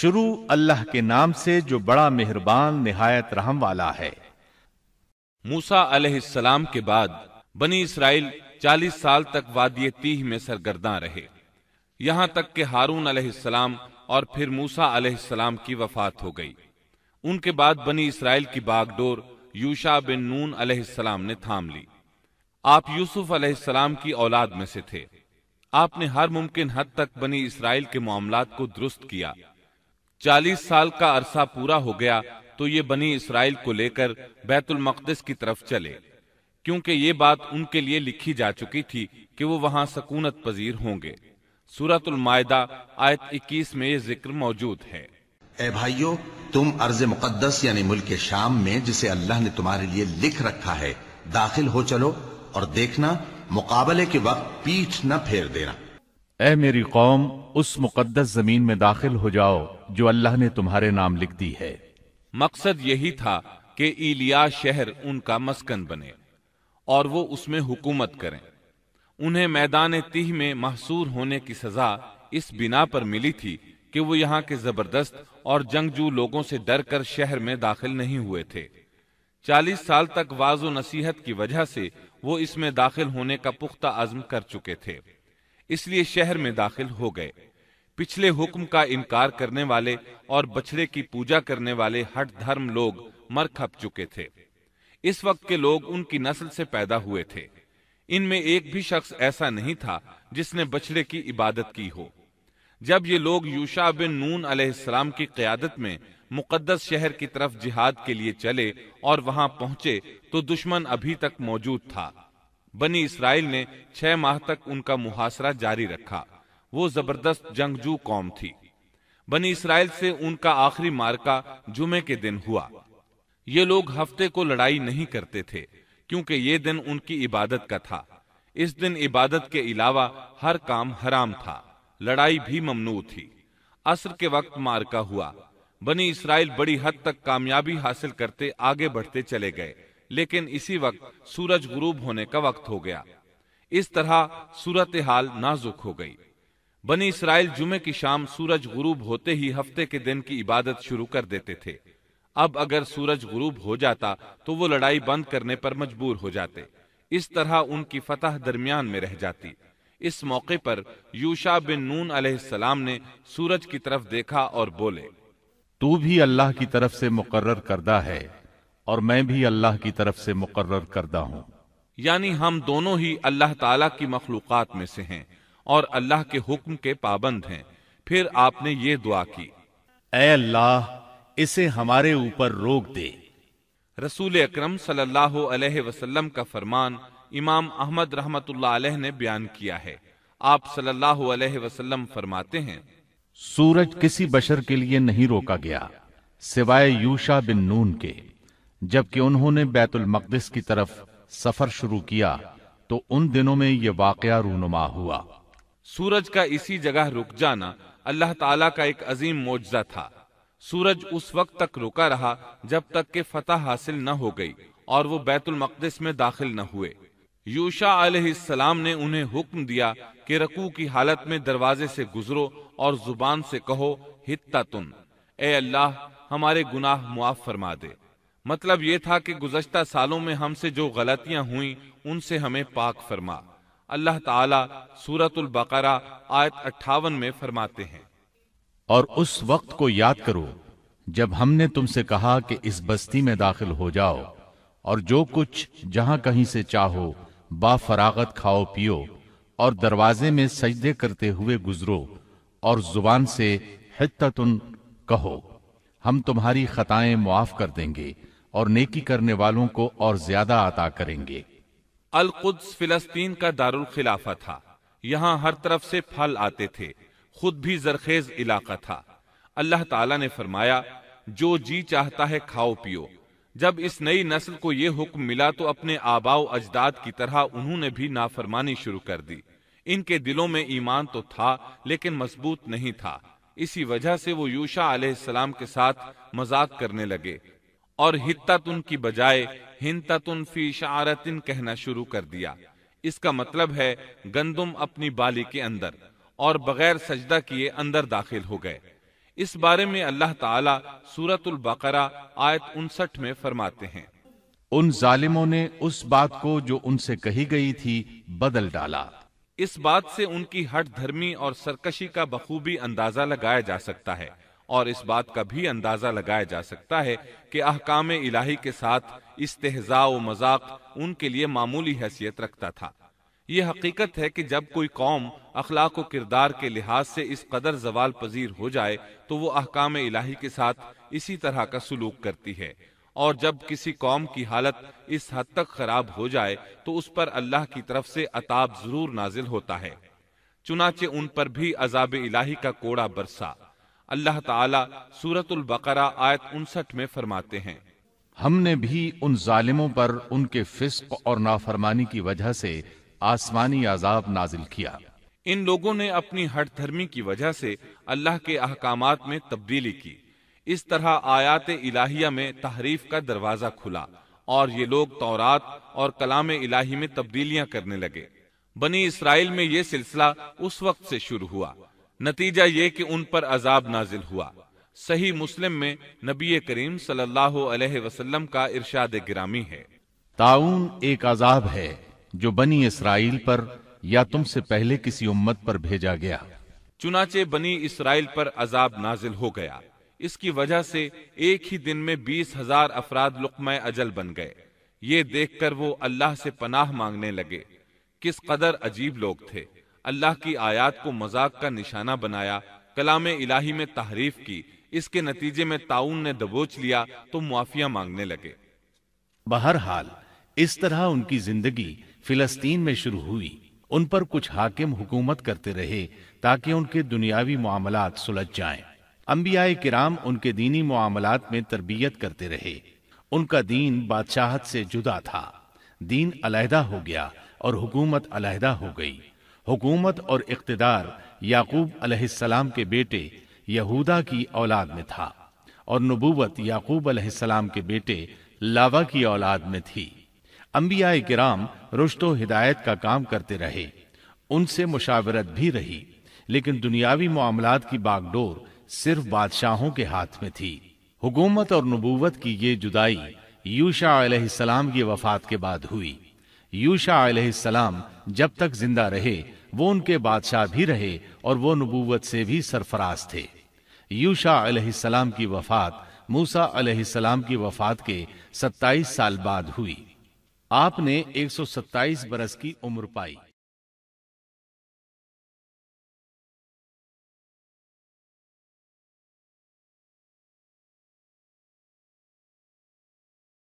शुरू अल्लाह के नाम से जो बड़ा मेहरबान निहायत रहम वाला है मूसा अलैहिस्सलाम के बाद बनी इसराइल 40 साल तक वादी तीह में सरगर्दा रहे यहां तक कि हारून अलैहिस्सलाम और फिर मूसा अलैहिस्सलाम की वफात हो गई उनके बाद बनी इसराइल की बागडोर यूशा बिन नून अलैहिस्सलाम ने थाम ली आप यूसुफ अलैहिस्सलाम की औलाद में से थे आपने हर मुमकिन हद तक बनी इसराइल के मामला को दुरुस्त किया चालीस साल का अरसा पूरा हो गया तो ये बनी इसराइल को लेकर बैतुल मकदस की तरफ चले क्योंकि ये बात उनके लिए लिखी जा चुकी थी कि वो वहां सकूनत पजीर होंगे सूरतुल आयत 21 में ये जिक्र मौजूद है ए भाइयों तुम अर्ज मुकदस यानी मुल्क शाम में जिसे अल्लाह ने तुम्हारे लिए लिख रखा है दाखिल हो चलो और देखना मुकाबले के वक्त पीठ न फेर देना ए मेरी कौम उस मुकदस जमीन में दाखिल हो जाओ जो अल्लाह ने तुम्हारे नाम लिख दी है मकसद यही था कि इलिया शहर उनका मस्कन बने और वो उसमें हुकूमत करें उन्हें मैदान तीह में महसूर होने की सजा इस बिना पर मिली थी कि वो यहाँ के जबरदस्त और जंगजू लोगों से डरकर शहर में दाखिल नहीं हुए थे चालीस साल तक वाजो नसीहत की वजह से वो इसमें दाखिल होने का पुख्ता आजम कर चुके थे इसलिए शहर में दाखिल हो गए पिछले हुक्म का इनकार करने वाले और बछड़े की पूजा करने वाले हट धर्म लोग मर खप चुके थे इस वक्त के लोग उनकी नस्ल से पैदा हुए थे इनमें एक भी शख्स ऐसा नहीं था जिसने बछड़े की इबादत की हो जब ये लोग यूशा बिन नून अलैहिस्सलाम की क्यादत में मुकद्दस शहर की तरफ जिहाद के लिए चले और वहां पहुंचे तो दुश्मन अभी तक मौजूद था बनी इसराइल ने छह माह तक उनका मुहासरा जारी रखा वो जबरदस्त जंगजू कौम थी बनी इसराइल से उनका आखिरी मार्का जुमे के दिन हुआ ये लोग हफ्ते को लड़ाई नहीं करते थे क्योंकि ये दिन उनकी इबादत का था इस दिन इबादत के अलावा हर काम हराम था लड़ाई भी ममनू थी असर के वक्त मार्का हुआ बनी इसराइल बड़ी हद तक कामयाबी हासिल करते आगे बढ़ते चले गए लेकिन इसी वक्त सूरज गुरूब होने का वक्त हो गया इस तरह सूरत हाल नाजुक हो गई बनी इसराइल जुमे की शाम सूरज गुरूब होते ही हफ्ते के दिन की इबादत शुरू कर देते थे अब अगर सूरज गुरूब हो जाता तो वो लड़ाई बंद करने पर मजबूर हो जाते इस तरह उनकी फतह दरमियान में रह जाती इस मौके पर यूशा बिन नून अलैहिस्सलाम ने सूरज की तरफ देखा और बोले तू भी अल्लाह की तरफ से मुकर्र करदा है और मैं भी अल्लाह की तरफ से मुकर्र करदा हूँ यानी हम दोनों ही अल्लाह ताला की मखलूक़ात में से हैं और अल्लाह के हुक्म के पाबंद हैं फिर आपने ये दुआ की अल्लाह इसे हमारे ऊपर रोक दे रसूल अक्रम सलाम का फरमान इमाम अहमद रहमत ने बयान किया है आप सल्लल्लाहु अलैहि वसल्लम फरमाते हैं सूरज किसी बशर के लिए नहीं रोका गया सिवाय यूशा बिन नून के जबकि उन्होंने बैतुल मकदस की तरफ सफर शुरू किया तो उन दिनों में यह वाकया रूनुमा हुआ सूरज का इसी जगह रुक जाना अल्लाह ताला का एक अजीम मोजा था सूरज उस वक्त तक रुका रहा जब तक के फतह हासिल न हो गई और वो बैतुल मकदस में दाखिल न हुए यूशा अलैहिस्सलाम ने उन्हें हुक्म दिया कि रकू की हालत में दरवाजे से गुजरो और जुबान से कहो हित्ता तुम ए अल्लाह हमारे गुनाह मुआफ फरमा दे मतलब ये था कि गुजश्ता सालों में हमसे जो गलतियां हुई उनसे हमें पाक फरमा अल्लाह ताला सूरतुल बकरा आयत अट्ठावन में फरमाते हैं और उस वक्त को याद करो जब हमने तुमसे कहा कि इस बस्ती में दाखिल हो जाओ और जो कुछ जहां कहीं से चाहो बाफरागत खाओ पियो और दरवाजे में सजदे करते हुए गुजरो और जुबान से हितुन कहो हम तुम्हारी खताएं मुआफ कर देंगे और नेकी करने वालों को और ज्यादा अता करेंगे अलकुद्स फिलस्तीन का दारुल खिलाफा था यहाँ हर तरफ से फल आते थे खुद भी जरखेज इलाका था अल्लाह ताला ने फरमाया जो जी चाहता है खाओ पियो जब इस नई नस्ल को ये हुक्म मिला तो अपने आबाओ अजदाद की तरह उन्होंने भी नाफरमानी शुरू कर दी इनके दिलों में ईमान तो था लेकिन मजबूत नहीं था इसी वजह से वो यूशा सलाम के साथ मजाक करने लगे और हित की बजाय हिंतातुन फी शारतिन कहना शुरू कर दिया इसका मतलब है गंदुम अपनी बाली के अंदर और बगैर सजदा किए अंदर दाखिल हो गए इस बारे में अल्लाह ताला सूरतुल बकरा आयत उनसठ में फरमाते हैं उन जालिमों ने उस बात को जो उनसे कही गई थी बदल डाला इस बात से उनकी हट धर्मी और सरकशी का बखूबी अंदाजा लगाया जा सकता है और इस बात का भी अंदाजा लगाया जा सकता है कि अहकाम इलाही के साथ इस्तेजा व मजाक उनके लिए मामूली हैसियत रखता था यह हकीकत है कि जब कोई कौम अखलाक किरदार के लिहाज से इस कदर जवाल पजीर हो जाए तो वो अहकाम इलाही के साथ इसी तरह का सलूक करती है और जब किसी कौम की हालत इस हद तक खराब हो जाए तो उस पर अल्लाह की तरफ से अताब जरूर नाजिल होता है चुनाचे उन पर भी अजाब इलाही का कोड़ा बरसा अल्लाह ताला सूरतुल बकरा आयत उनसठ में फरमाते हैं हमने भी उन जालिमों पर उनके फिस्क और नाफरमानी की वजह से आसमानी आजाब नाजिल किया इन लोगों ने अपनी हटधर्मी की वजह से अल्लाह के अहकाम में तब्दीली की इस तरह आयात इलाहिया में तहरीफ का दरवाजा खुला और ये लोग तौरात और कलाम इलाही में तब्दीलियां करने लगे बनी इसराइल में ये सिलसिला उस वक्त से शुरू हुआ नतीजा ये कि उन पर अजाब नाजिल हुआ सही मुस्लिम में नबी करीम सल्लल्लाहु अलैहि वसल्लम का इरशाद ग्रामी है ताउन एक अजाब है जो बनी इसराइल पर या तुमसे पहले किसी उम्मत पर भेजा गया चुनाचे बनी इसराइल पर अजाब नाजिल हो गया इसकी वजह से एक ही दिन में बीस हजार अफराद लुकम अजल बन गए ये देखकर वो अल्लाह से पनाह मांगने लगे किस कदर अजीब लोग थे अल्लाह की आयात को मजाक का निशाना बनाया कलाम इलाही में तहरीफ की इसके नतीजे में ताउन ने दबोच लिया तो मुआफिया मांगने लगे बहरहाल इस तरह उनकी जिंदगी फिलस्तीन में शुरू हुई उन पर कुछ हाकिम हुकूमत करते रहे ताकि उनके दुनियावी मामला सुलझ जाएं। अम्बियाए किराम उनके दीनी मामला में तरबियत करते रहे उनका दीन बादशाहत से जुदा था दीन अलहदा हो गया और हुकूमत अलहदा हो गई हुकूमत और इकतदार याकूब अलैहिस्सलाम के बेटे यहूदा की औलाद में था और नबूवत याकूब अलैहिस्सलाम के बेटे लावा की औलाद में थी अम्बिया कराम रुश्तो हिदायत का काम करते रहे उनसे मुशावरत भी रही लेकिन दुनियावी मामलात की बागडोर सिर्फ बादशाहों के हाथ में थी हुकूमत और नबूवत की ये जुदाई यूशा अलैहिस्सलाम की वफात के बाद हुई यूशा सलाम जब तक जिंदा रहे वो उनके बादशाह भी रहे और वो नबूवत से भी सरफराज थे यूशा आलाम की वफात मूसा सलाम की वफात के 27 साल बाद हुई आपने 127 बरस की उम्र पाई